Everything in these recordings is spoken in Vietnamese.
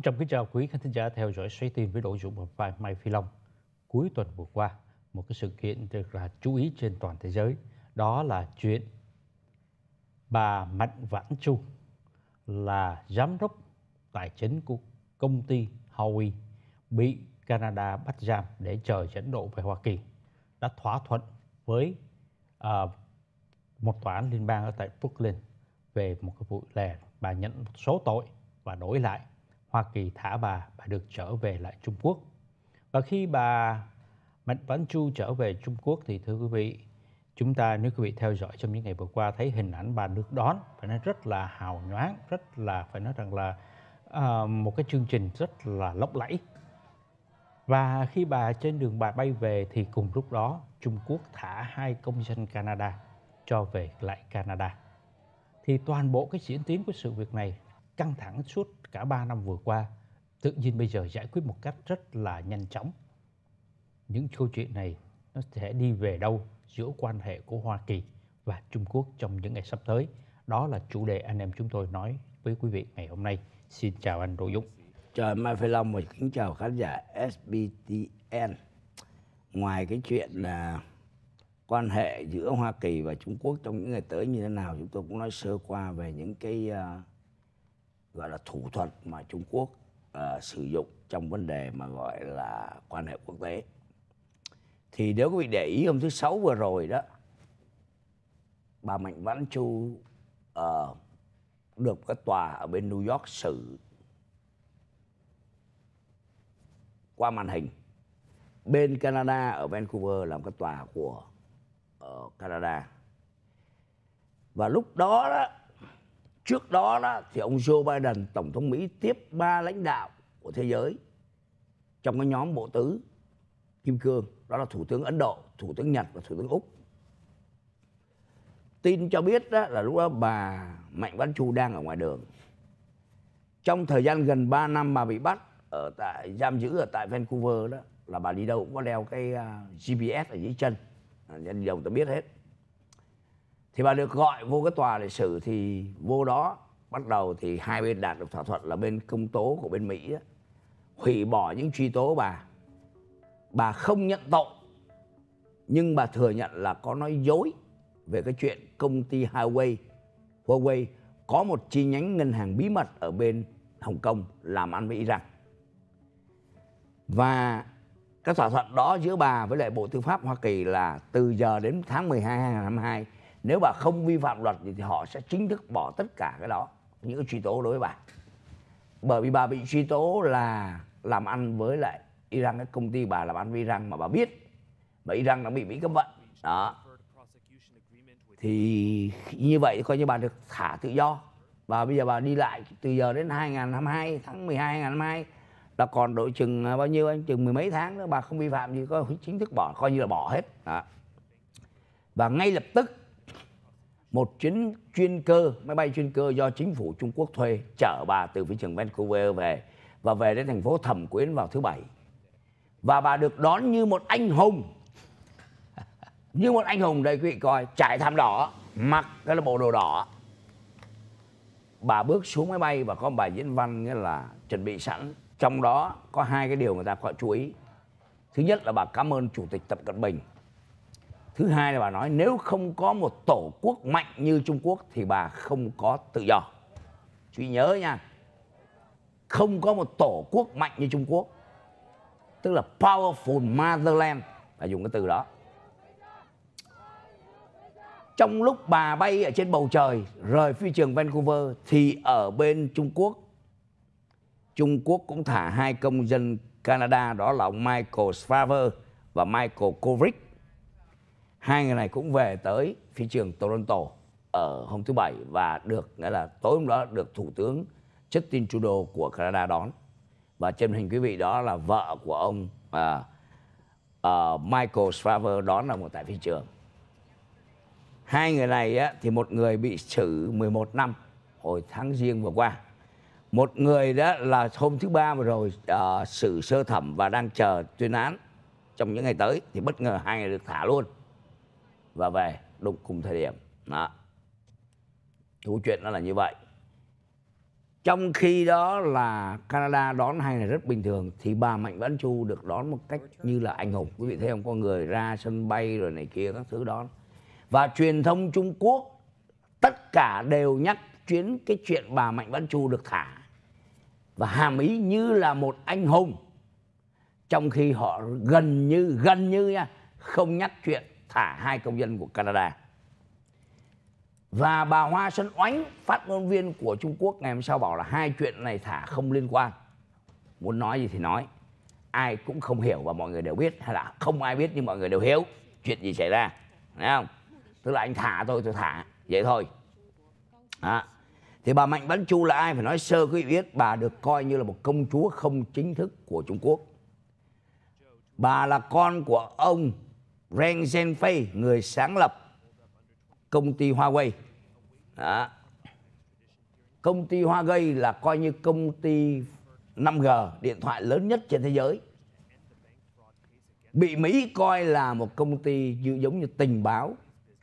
Xin trọng kính chào quý khán thính giả theo dõi xoay tin với đội Dũng và Mai, Mai Phi Long. Cuối tuần vừa qua, một cái sự kiện được là chú ý trên toàn thế giới, đó là chuyện bà Mạnh Vãn Chu là giám đốc tài chính của công ty Huawei bị Canada bắt giam để chờ dẫn độ về Hoa Kỳ đã thỏa thuận với uh, một tòa án liên bang ở tại Brooklyn về một cái vụ là bà nhận một số tội và đổi lại Hoa Kỳ thả bà, bà được trở về lại Trung Quốc. Và khi bà Mạnh Văn Chu trở về Trung Quốc thì thưa quý vị, chúng ta nếu quý vị theo dõi trong những ngày vừa qua thấy hình ảnh bà được đón phải nói rất là hào nhoáng, rất là phải nói rằng là uh, một cái chương trình rất là lốc lẫy. Và khi bà trên đường bà bay về thì cùng lúc đó Trung Quốc thả hai công dân Canada cho về lại Canada. Thì toàn bộ cái diễn tiến của sự việc này căng thẳng suốt cả 3 năm vừa qua tự nhiên bây giờ giải quyết một cách rất là nhanh chóng. Những câu chuyện này nó sẽ đi về đâu giữa quan hệ của Hoa Kỳ và Trung Quốc trong những ngày sắp tới. Đó là chủ đề anh em chúng tôi nói với quý vị ngày hôm nay. Xin chào anh Đỗ Dũng. Chào Mai Phi Long và kính chào khán giả SBTN. Ngoài cái chuyện là quan hệ giữa Hoa Kỳ và Trung Quốc trong những ngày tới như thế nào, chúng tôi cũng nói sơ qua về những cái uh, gọi là thủ thuật mà Trung Quốc uh, sử dụng trong vấn đề mà gọi là quan hệ quốc tế thì nếu quý vị để ý hôm thứ sáu vừa rồi đó bà Mạnh Văn Chu uh, được cái tòa ở bên New York xử qua màn hình bên Canada ở Vancouver làm cái tòa của uh, Canada và lúc đó đó trước đó đó thì ông Joe Biden tổng thống Mỹ tiếp ba lãnh đạo của thế giới trong cái nhóm bộ tứ kim cương đó là thủ tướng Ấn Độ, thủ tướng Nhật và thủ tướng Úc. Tin cho biết đó là lúc đó bà Mạnh Văn Chu đang ở ngoài đường. Trong thời gian gần 3 năm bà bị bắt ở tại giam giữ ở tại Vancouver đó là bà đi đâu cũng có đeo cái à, GPS ở dưới chân. Nhân đồng tôi biết hết thì bà được gọi vô cái tòa để xử thì vô đó bắt đầu thì hai bên đạt được thỏa thuận là bên công tố của bên mỹ ấy, hủy bỏ những truy tố bà bà không nhận tội nhưng bà thừa nhận là có nói dối về cái chuyện công ty Huawei Huawei có một chi nhánh ngân hàng bí mật ở bên Hồng Kông làm ăn với Iran và các thỏa thuận đó giữa bà với lại Bộ Tư pháp Hoa Kỳ là từ giờ đến tháng 12 năm 2 nếu bà không vi phạm luật thì họ sẽ chính thức bỏ tất cả cái đó những cái truy tố đối với bà bởi vì bà bị truy tố là làm ăn với lại Iran cái công ty bà làm ăn với Iran mà bà biết mà Iran đang bị Mỹ cấm vận đó thì như vậy coi như bà được thả tự do và bây giờ bà đi lại từ giờ đến 2022 tháng 12 2022 là còn độ chừng à, bao nhiêu anh chừng mười mấy tháng nữa bà không vi phạm gì có chính thức bỏ coi như là bỏ hết đó. và ngay lập tức một chuyến chuyên cơ máy bay chuyên cơ do chính phủ Trung Quốc thuê chở bà từ phi trường Vancouver về và về đến thành phố Thẩm Quyến vào thứ bảy và bà được đón như một anh hùng như một anh hùng đây quý vị coi trải thảm đỏ mặc cái là bộ đồ đỏ bà bước xuống máy bay và có một bài diễn văn nghĩa là chuẩn bị sẵn trong đó có hai cái điều người ta gọi chú ý thứ nhất là bà cảm ơn chủ tịch tập cận bình thứ hai là bà nói nếu không có một tổ quốc mạnh như trung quốc thì bà không có tự do chú ý nhớ nha không có một tổ quốc mạnh như trung quốc tức là powerful motherland bà dùng cái từ đó trong lúc bà bay ở trên bầu trời rời phi trường Vancouver thì ở bên Trung Quốc Trung Quốc cũng thả hai công dân Canada đó là ông Michael Svaver và Michael Kovrig hai người này cũng về tới phi trường Toronto ở hôm thứ bảy và được nghĩa là tối hôm đó được thủ tướng Justin Trudeau của Canada đón và trên hình quý vị đó là vợ của ông uh, uh, Michael Straver đón là một tại phi trường hai người này á, thì một người bị xử 11 năm hồi tháng riêng vừa qua một người đó là hôm thứ ba vừa rồi uh, xử sơ thẩm và đang chờ tuyên án trong những ngày tới thì bất ngờ hai người được thả luôn và về đúng cùng thời điểm đó câu chuyện nó là như vậy trong khi đó là Canada đón hai là rất bình thường thì bà Mạnh Vãn Chu được đón một cách như là anh hùng quý vị thấy không có người ra sân bay rồi này kia các thứ đó và truyền thông Trung Quốc tất cả đều nhắc chuyến cái chuyện bà Mạnh Vãn Chu được thả và hàm ý như là một anh hùng trong khi họ gần như gần như nha không nhắc chuyện thả hai công dân của Canada. Và bà Hoa Xuân Oánh, phát ngôn viên của Trung Quốc ngày hôm sau bảo là hai chuyện này thả không liên quan. Muốn nói gì thì nói. Ai cũng không hiểu và mọi người đều biết hay là không ai biết nhưng mọi người đều hiểu chuyện gì xảy ra. Thấy không? Tức là anh thả tôi, tôi thả. Vậy thôi. Đó. Thì bà Mạnh Bắn Chu là ai phải nói sơ quý vị biết bà được coi như là một công chúa không chính thức của Trung Quốc. Bà là con của ông Ren Zhengfei người sáng lập công ty Huawei. Đó. Công ty Huawei là coi như công ty 5G điện thoại lớn nhất trên thế giới. Bị Mỹ coi là một công ty như giống như tình báo,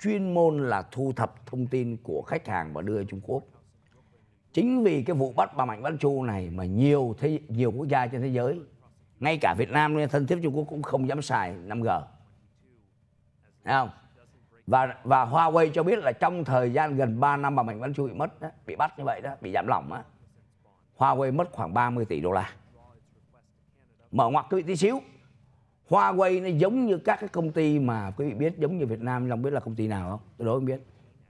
chuyên môn là thu thập thông tin của khách hàng và đưa Trung Quốc. Chính vì cái vụ bắt bà Mạnh Văn Chu này mà nhiều thế, nhiều quốc gia trên thế giới, ngay cả Việt Nam thân thiết Trung Quốc cũng không dám xài 5G không và và Huawei cho biết là trong thời gian gần 3 năm mà Mạnh Văn Chu bị mất đó, bị bắt như vậy đó bị giảm lỏng á Huawei mất khoảng 30 tỷ đô la mở ngoặc quý vị tí xíu Huawei nó giống như các cái công ty mà quý vị biết giống như Việt Nam Long biết là công ty nào không tôi đối không biết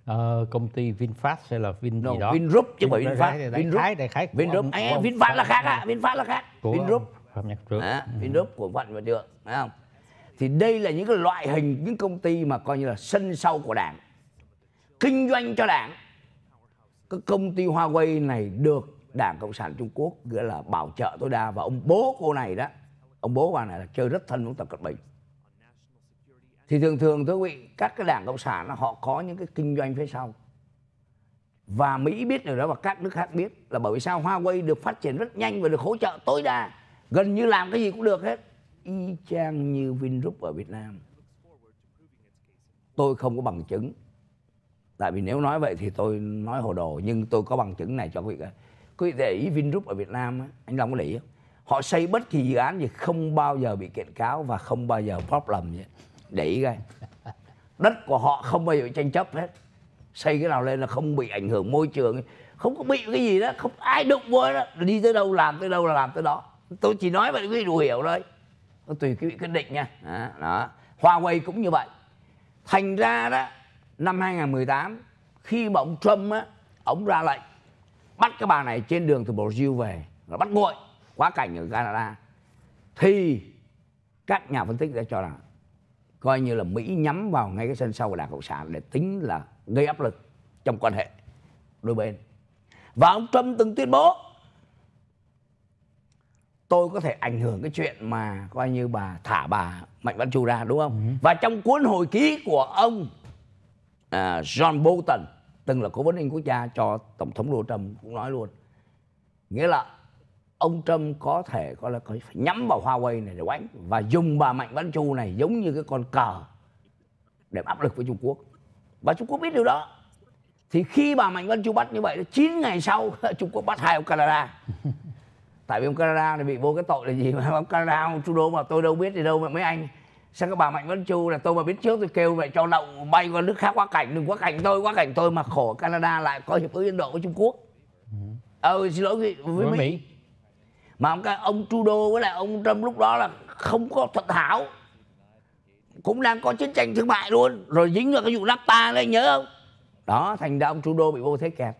ờ, công ty Vinfast hay là Vin no, gì đó Vingroup chứ không phải Vinfast Vingroup khái, đại khái Vingroup à, Vinfast là khác à Vinfast là khác Vingroup Phạm Nhật Trượng à, ừ. Vingroup của Phạm Nhật Trượng phải không thì đây là những cái loại hình những công ty mà coi như là sân sau của đảng kinh doanh cho đảng cái công ty Huawei này được Đảng Cộng sản Trung Quốc nghĩa là bảo trợ tối đa và ông bố cô này đó ông bố bà này là chơi rất thân với Tập Cận Bình thì thường thường thưa quý vị các cái đảng cộng sản họ có những cái kinh doanh phía sau và Mỹ biết điều đó và các nước khác biết là bởi vì sao Huawei được phát triển rất nhanh và được hỗ trợ tối đa gần như làm cái gì cũng được hết y chang như Vingroup ở Việt Nam. Tôi không có bằng chứng. Tại vì nếu nói vậy thì tôi nói hồ đồ nhưng tôi có bằng chứng này cho quý vị. Quý vị để ý Vingroup ở Việt Nam anh Long có để không? Họ xây bất kỳ dự án gì không bao giờ bị kiện cáo và không bao giờ problem gì. Để ý coi. Đất của họ không bao giờ bị tranh chấp hết. Xây cái nào lên là không bị ảnh hưởng môi trường không có bị cái gì đó không ai đụng vô đó đi tới đâu làm tới đâu là làm tới đó tôi chỉ nói vậy quý vị đủ hiểu thôi nó tùy quý vị quyết định nha đó, đó. Huawei cũng như vậy thành ra đó năm 2018 khi mà ông Trump á ông ra lệnh bắt cái bà này trên đường từ Brazil về là bắt nguội quá cảnh ở Canada thì các nhà phân tích đã cho rằng coi như là Mỹ nhắm vào ngay cái sân sau của Đảng Cộng sản để tính là gây áp lực trong quan hệ đôi bên. Và ông Trump từng tuyên bố tôi có thể ảnh hưởng cái chuyện mà coi như bà thả bà Mạnh Văn Chu ra đúng không? Ừ. Và trong cuốn hồi ký của ông à, John Bolton từng là cố vấn an quốc gia cho tổng thống Donald Trump cũng nói luôn nghĩa là ông Trump có thể có là phải nhắm vào Huawei này để đánh và dùng bà Mạnh Văn Chu này giống như cái con cờ để áp lực với Trung Quốc và Trung Quốc biết điều đó thì khi bà Mạnh Văn Chu bắt như vậy chín ngày sau Trung Quốc bắt hai ông Canada tại vì ông Canada này bị vô cái tội là gì mà ông Canada ông Trudeau mà tôi đâu biết gì đâu mà mấy anh sao các bà mạnh vẫn chu là tôi mà biết trước tôi kêu vậy cho đậu bay qua nước khác quá cảnh đừng quá cảnh tôi quá cảnh tôi mà khổ Canada lại có hiệp ước Ấn Độ với Trung Quốc ừ. ờ ừ, xin lỗi với, với Mỹ. Mỹ mà ông ông Trudeau với lại ông Trump lúc đó là không có thuận thảo cũng đang có chiến tranh thương mại luôn rồi dính vào cái vụ NAFTA đấy nhớ không đó thành ra ông Trudeau bị vô thế kẹt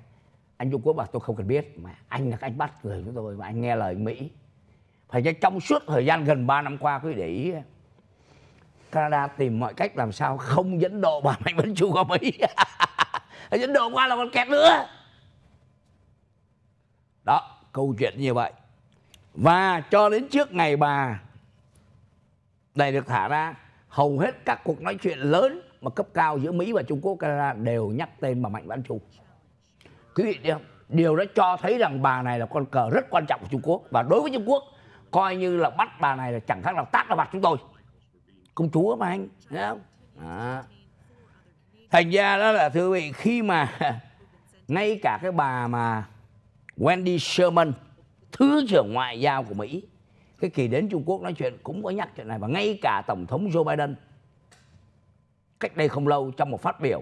anh trung quốc bảo tôi không cần biết mà anh là anh bắt người chúng tôi mà anh nghe lời mỹ phải cho trong suốt thời gian gần 3 năm qua quý để ý Canada tìm mọi cách làm sao không dẫn độ bà Mạnh Vân Chu qua Mỹ dẫn độ qua là còn kẹt nữa đó câu chuyện như vậy và cho đến trước ngày bà này được thả ra hầu hết các cuộc nói chuyện lớn mà cấp cao giữa Mỹ và Trung Quốc Canada đều nhắc tên bà Mạnh Vãn Chu quý vị thấy không điều đó cho thấy rằng bà này là con cờ rất quan trọng của trung quốc và đối với trung quốc coi như là bắt bà này là chẳng khác nào tát vào mặt chúng tôi công chúa mà anh thấy không đó. thành ra đó là thưa quý vị khi mà ngay cả cái bà mà Wendy Sherman thứ trưởng ngoại giao của Mỹ cái kỳ đến Trung Quốc nói chuyện cũng có nhắc chuyện này và ngay cả tổng thống Joe Biden cách đây không lâu trong một phát biểu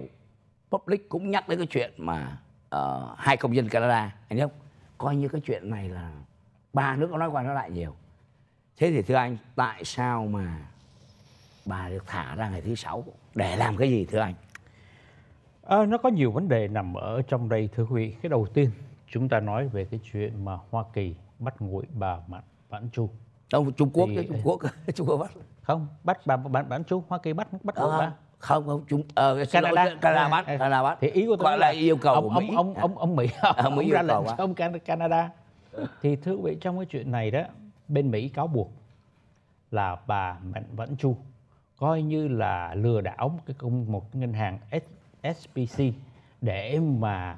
public cũng nhắc đến cái chuyện mà Ờ, hai công dân Canada anh không coi như cái chuyện này là ba nước có nói qua nói lại nhiều thế thì thưa anh tại sao mà bà được thả ra ngày thứ sáu để làm cái gì thưa anh à, nó có nhiều vấn đề nằm ở trong đây thưa quý vị cái đầu tiên chúng ta nói về cái chuyện mà Hoa Kỳ bắt nguội bà Mạn Vãn Chu đâu Trung Quốc thì... Trung Quốc Trung Quốc bắt không bắt bà Mạn Vãn Chu Hoa Kỳ bắt bắt à. bà không không chúng ờ, Canada Canada ờ, Canada thì ý của tôi là, là yêu cầu ông, của Mỹ. ông ông ông Mỹ ông, ông, ông ra lệnh cho ông Canada thì thưa quý vị trong cái chuyện này đó bên Mỹ cáo buộc là bà Mạnh Vẫn Chu coi như là lừa đảo một cái công một ngân hàng SPC để mà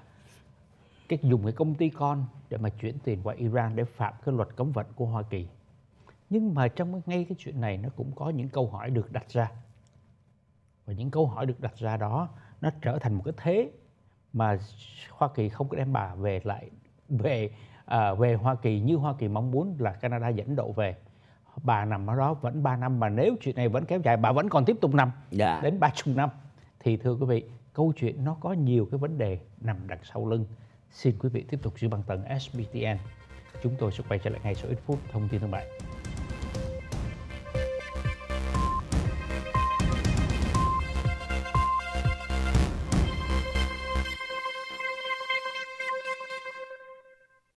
cái dùng cái công ty con để mà chuyển tiền qua Iran để phạm cái luật cấm vận của Hoa Kỳ. Nhưng mà trong ngay cái chuyện này nó cũng có những câu hỏi được đặt ra và những câu hỏi được đặt ra đó nó trở thành một cái thế mà Hoa Kỳ không có đem bà về lại về à, về Hoa Kỳ như Hoa Kỳ mong muốn là Canada dẫn độ về bà nằm ở đó vẫn 3 năm mà nếu chuyện này vẫn kéo dài bà vẫn còn tiếp tục nằm yeah. Dạ. đến ba chục năm thì thưa quý vị câu chuyện nó có nhiều cái vấn đề nằm đằng sau lưng xin quý vị tiếp tục giữ bằng tầng SBTN chúng tôi sẽ quay trở lại ngay sau ít phút thông tin thương mại